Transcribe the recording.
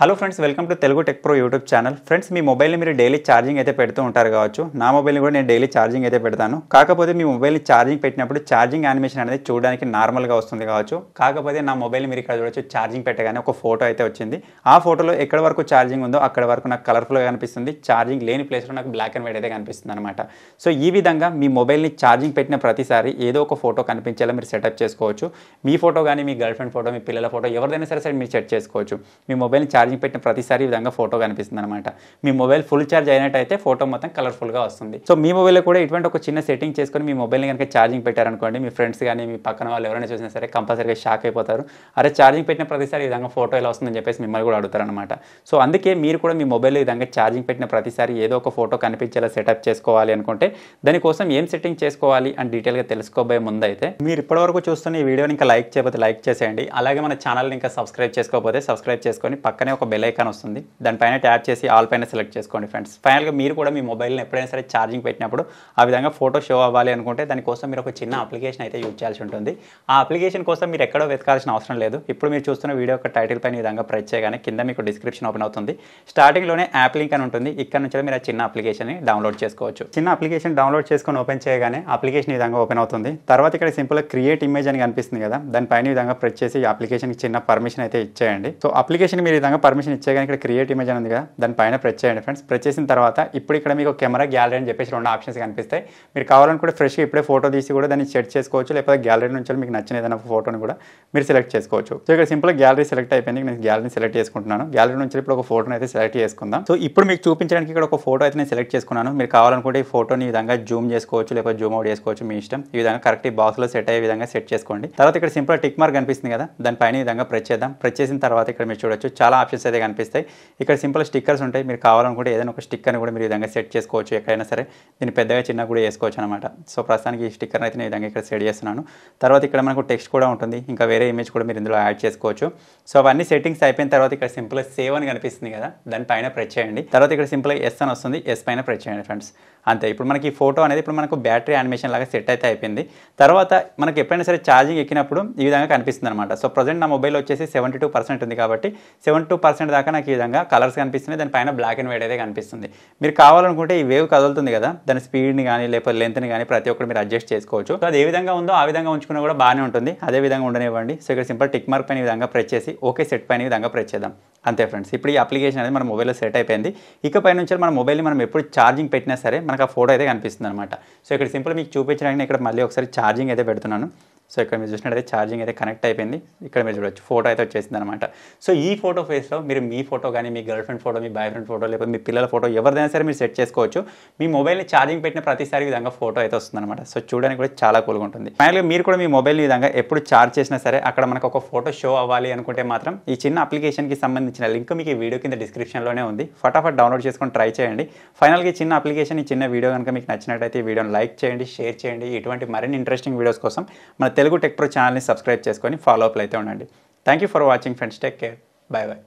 hello friends welcome to Telugu tech pro YouTube channel friends మీ మొబైల్ని మీరు డైలీ ఛార్జింగ్ అయితే పెడుతూ ఉంటారు కావచ్చు నా మొబైల్ని కూడా నేను డైలీ ఛార్జింగ్ అయితే పెడతాను కాకపోతే మీ మొబైల్ని ఛార్జింగ్ పెట్టినప్పుడు ఛార్జింగ్ యానిమేషన్ అనేది చూడడానికి నార్మల్గా వస్తుంది కావచ్చు కాకపోతే నా మొబైల్ మీరు ఇక్కడ చూడొచ్చు ఛార్జింగ్ పెట్టగానే ఒక ఫోటో అయితే వచ్చింది ఆ ఫోటోలో ఎక్కడ వరకు ఛార్జింగ్ ఉందో అక్కడ వరకు నాకు కలర్ఫుల్గా కనిపిస్తుంది ఛార్జింగ్ లేని ప్లేస్లో నాకు బ్లాక్ అండ్ వైట్ అయితే కనిపిస్తుంది అనమాట సో ఈ విధంగా మీ మొబైల్ని ఛార్జింగ్ పెట్టిన ప్రతిసారి ఏదో ఒక ఫోటో కనిపించేలా మీరు సెటప్ చేసుకోవచ్చు మీ ఫోటో కానీ మీ గర్ల్ ఫ్రెండ్ ఫోటో మీ పిల్లల ఫోటో ఎవరిదైనా సరే సరే మీరు సెట్ చేసుకోవచ్చు మీ మొబైల్ని ఛార్జింగ్ ఛార్జింగ్ పెట్టిన ప్రతిసారి ఈ విధంగా ఫోటో కనిపిస్తుంది అనమాట మీ మొబైల్ ఫుల్ ఛార్జ్ అయినట్టయితే ఫోటో మొత్తం కలర్ఫుల్గా వస్తుంది సో మీ మొబైల్లో కూడా ఇటువంటి ఒక చిన్న సెట్టింగ్ చేసుకొని మీ మొబైల్ని కనుక ఛార్జింగ్ పెట్టారనుకోండి మీ ఫ్రెండ్స్ కానీ మీ పక్కన వాళ్ళు ఎవరైనా చూసినా సరే కంపల్సరీగా షాక్ అయిపోతారు అరే ఛార్జింగ్ పెట్టిన ప్రతిసారి ఈ విధంగా ఫోటో ఎలా వస్తుందని చెప్పేసి మిమ్మల్ని కూడా అడుగుతారనమాట సో అందుకే మీరు కూడా మీ మొబైల్ విధంగా ఛార్జింగ్ పెట్టిన ప్రతిసారి ఏదో ఒక ఫోటో కనిపించేలా సెటప్ చేసుకోవాలి అనుకుంటే దానికోసం ఏం సెట్టింగ్ చేసుకోవాలి అని డీటెయిల్గా తెలుసుకోబోయే ముందైతే మీరు ఇప్పటివరకు చూస్తున్న ఈ వీడియోని ఇంకా లైక్ చేయకపోతే లైక్ చేసేయండి అలాగే మన ఛానల్ని ఇంకా సబ్స్క్రైబ్ చేసుకోకపోతే సబ్స్క్రైబ్ చేసుకొని పక్కనే ఒక బెల్ ఐకాన్ వస్తుంది దానిపైన ట్యాప్ చేసి ఆల్ పైన సెలెక్ట్ చేసుకోండి ఫ్రెండ్స్ ఫైనల్గా మీరు కూడా మీ మొబైల్ని ఎప్పుడైనా సరే ఛార్జింగ్ పెట్టినప్పుడు ఆ విధంగా ఫోటో షో అవ్వాలి అనుకుంటే దానికోసం మీరు ఒక చిన్న అప్లికేషన్ అయితే యూజ్ చేయాల్సి ఉంటుంది ఆ అప్లికేషన్ కోసం మీరు ఎక్కడో వెతకాల్సిన అవసరం లేదు ఇప్పుడు మీరు చూస్తున్న వీడియో యొక్క టైటిల్ పైన ఈ విధంగా ప్రెస్ చేయగానే కింద మీకు డిస్క్రిప్షన్ ఓపెన్ అవుతుంది స్టార్టింగ్లోనే యాప్ లింక్ అని ఉంటుంది ఇక్కడ నుంచి మీరు ఆ చిన్న అప్లికేషన్ని డౌన్లోడ్ చేసుకోవచ్చు చిన్న అప్లికేషన్ డౌన్లోడ్ చేసుకొని ఓపెన్ చేయగానే అప్లికేషన్ ఈ విధంగా ఓపెన్ అవుతుంది తర్వాత ఇక్కడ సింపుల్గా క్రియేట్ ఇమేజ్ అని కనిపిస్తుంది కదా దానిపైన విధంగా ప్రెస్ చేసి అప్లికేషన్కి చిన్న పర్మిషన్ అయితే ఇచ్చేయండి సో అప్లికేషన్ మీరు విధంగా పర్మిషన్ ఇచ్చే కానీ ఇక్కడ క్రియేట్ ఇమేజ్ అని ఉంది కదా దానిపైన ప్రెస్ చేయండి ఫ్రెండ్స్ ప్రెస్ చేసిన తర్వాత ఇప్పుడు ఇక్కడ మీకు కెమెరా గ్యాలరీ అని చెప్పేసి రెండు ఆప్షన్స్ కనిపిస్తాయి మీరు కావాలనుకుంటే ఫ్రెష్గా ఇప్పుడే ఫోటో తీసి కూడా దాన్ని సెట్ చేసుకోవచ్చు లేకపోతే గ్యాలరీ నుంచి మీకు నచ్చిన ఏదైనా ఫోటోని కూడా మీరు సెలెక్ట్ చేసుకోవచ్చు సో ఇక్కడ సింపుల్ గ్యాలరీ సెలెక్ట్ అయిపోయింది నేను గ్యాలరీని సెలెక్ట్ చేసుకుంటున్నాను గ్యాలరీ నుంచి ఇప్పుడు ఒక ఫోటోని అయితే సెలెక్ట్ చేసుకుందాం సో ఇప్పుడు మీకు చూపించడానికి ఇక్కడ ఒక ఫోటో అయితే నేను సెలెక్ట్ చేసుకున్నాను మీరు కావాలనుకుంటే ఈ ఫోటోని ఈ విధంగా జూమ్ చేసుకోవచ్చు లేకపోతే జూమ్ అవుట్ చేసుకోవచ్చు మీ ఇష్టం ఈ విధంగా కరెక్ట్ ఈ బాక్స్లో సెట్ అయ్యే విధంగా సెట్ చేసుకోండి తర్వాత ఇక్కడ సింపుల్ టిక్ మార్క్ కనిపిస్తుంది కదా దానిపైన ఈ విధంగా ప్రెస్ చేద్దాం ప్రెస్ చేసిన తర్వాత ఇక్కడ మీరు చూడొచ్చు చాలా ఆప్షన్స్ అయితే కనిపిస్తాయి ఇక్కడ సింపుల్ స్టిక్కర్స్ ఉంటాయి మీరు కావాలనుకుంటే ఏదైనా ఒక స్టిక్కర్ని కూడా మీరు విధంగా సెట్ చేసుకోవచ్చు ఎక్కడైనా సరే దీన్ని పెద్దగా చిన్నగా కూడా వేసుకోవచ్చు అనమాట సో ప్రస్తుతానికి ఈ స్టిక్కర్ని అయితే నేను విధంగా ఇక్కడ సెట్ చేస్తున్నాను తర్వాత ఇక్కడ మనకు టెక్స్ట్ కూడా ఉంటుంది ఇంకా వేరే ఇమేజ్ కూడా మీరు ఇందులో యాడ్ చేసుకోవచ్చు సో అవన్నీ సెట్టింగ్స్ అయిపోయిన తర్వాత ఇక్కడ సింపుల్ సేవ్ అని కనిపిస్తుంది కదా దాని పైన ప్రెస్ చేయండి తర్వాత ఇక్కడ సింపుల్ ఎస్ అని వస్తుంది ఎస్ పైన ప్రెస్ చేయండి ఫ్రెండ్స్ అంతే ఇప్పుడు మనకి ఫోటో అనేది ఇప్పుడు మనకు బ్యాటరీ యానిమేషన్ లాగా సెట్ అయితే అయిపోయింది తర్వాత మనకి ఎప్పుడైనా సరే ఛార్జింగ్ ఎక్కినప్పుడు ఈ విధంగా కనిపిస్తుంది అనమాట సో ప్రజెంట్ నా మొబైల్ వచ్చేసి సెవెంటీ టూ పర్సెంట్ ఉంది కాబట్టి సెవెంటీ టూ పర్సెంట్ దాకా నాకు ఈ విధంగా కలర్స్ కనిపిస్తున్నాయి దానిపైన బ్లాక్ అండ్ వైట్ అయితే కనిపిస్తుంది మీరు కావాలనుకుంటే ఈ వేవ్ కదులుతుంది కదా దాని స్పీడ్ని కానీ లేకపోతే లెంత్ని కానీ ప్రతి ఒక్కరు మీరు అడ్జస్ట్ చేసుకోవచ్చు సో అది ఏ విధంగా ఉందో ఆ విధంగా ఉంచుకున్నా కూడా బాగానే ఉంటుంది అదే విధంగా ఉండనివ్వండి సో ఇక్కడ సింపుల్ టిక్ మార్క్ పైన విధంగా ప్రెస్ చేసి ఓకే సెట్ పైన విధంగా ప్రెస్ చేద్దాం అంతే ఫ్రెండ్స్ ఇప్పుడు ఈ అప్లికేషన్ అనేది మన మొబైల్లో సెట్ అయిపోయింది ఇకపై నుంచి మన మొబైల్ని మనం ఎప్పుడు ఛార్జింగ్ పెట్టినా సరే మనకు ఆ ఫోటో అయితే కనిపిస్తుంది అనమాట సో ఇక్కడ సింపుల్ మీకు చూపించడానికి ఇక్కడ మళ్ళీ ఒకసారి ఛార్జింగ్ అయితే పెడుతున్నాను సో ఇక్కడ మీరు చూసినట్టయితే ఛార్జింగ్ అయితే కనెక్ట్ అయిపోయింది ఇక్కడ మీరు చూడొచ్చు ఫోటో అయితే వచ్చేసింది అనమాట సో ఈ ఫోటో ఫేస్లో మీరు మీ ఫోటో కానీ మీ గర్ల్ ఫ్రెండ్ ఫోటో మీ బాయ్ ఫ్రెండ్ ఫోటో లేకపోతే మీ పిల్లల ఫోటో ఎవరిదైనా సరే మీరు సెట్ చేసుకోవచ్చు మీ మొబైల్ని ఛార్జింగ్ పెట్టిన ప్రతిసారి విధంగా ఫోటో అయితే వస్తుంది అనమాట సో చూడడానికి కూడా చాలా కూల్గా ఉంటుంది ఫైనల్గా మీరు కూడా మీ మొబైల్ విధంగా ఎప్పుడు ఛార్జ్ చేసినా సరే అక్కడ మనకు ఒక ఫోటో షో అవ్వాలి అనుకుంటే మాత్రం ఈ చిన్న అప్లికేషన్కి సంబంధించిన లింక్ మీకు ఈ వీడియో కింద డిస్క్రిప్షన్లోనే ఉంది ఫటాఫట్ డౌన్లోడ్ చేసుకొని ట్రై చేయండి ఫైనల్గా ఈ చిన్న అప్లికేషన్ ఈ చిన్న వీడియో కనుక మీకు నచ్చినట్టయితే ఈ వీడియోని లైక్ చేయండి షేర్ చేయండి ఇటువంటి మరిన్ని ఇంట్రెస్టింగ్ వీడియోస్ కోసం మన తెలుగు టెక్ ప్రో ఛానల్ని సబ్స్క్రైబ్ చేసుకొని ఫాలో అయితే ఉండండి thank you for watching friends take care bye bye